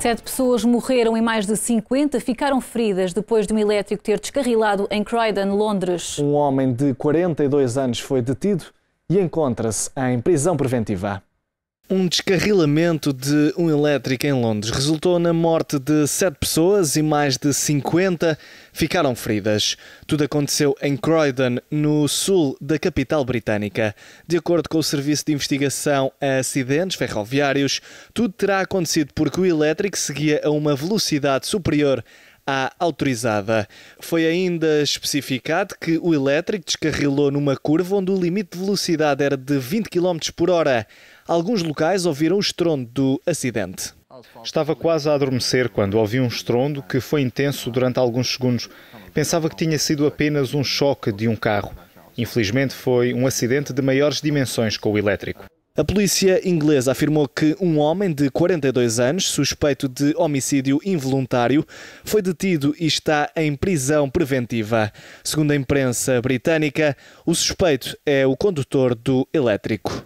Sete pessoas morreram e mais de 50 ficaram feridas depois de um elétrico ter descarrilado em Croydon, Londres. Um homem de 42 anos foi detido e encontra-se em prisão preventiva. Um descarrilamento de um elétrico em Londres resultou na morte de sete pessoas e mais de 50 ficaram feridas. Tudo aconteceu em Croydon, no sul da capital britânica. De acordo com o Serviço de Investigação a Acidentes Ferroviários, tudo terá acontecido porque o elétrico seguia a uma velocidade superior à autorizada. Foi ainda especificado que o elétrico descarrilou numa curva onde o limite de velocidade era de 20 km por hora. Alguns locais ouviram o estrondo do acidente. Estava quase a adormecer quando ouvi um estrondo que foi intenso durante alguns segundos. Pensava que tinha sido apenas um choque de um carro. Infelizmente, foi um acidente de maiores dimensões com o elétrico. A polícia inglesa afirmou que um homem de 42 anos, suspeito de homicídio involuntário, foi detido e está em prisão preventiva. Segundo a imprensa britânica, o suspeito é o condutor do elétrico.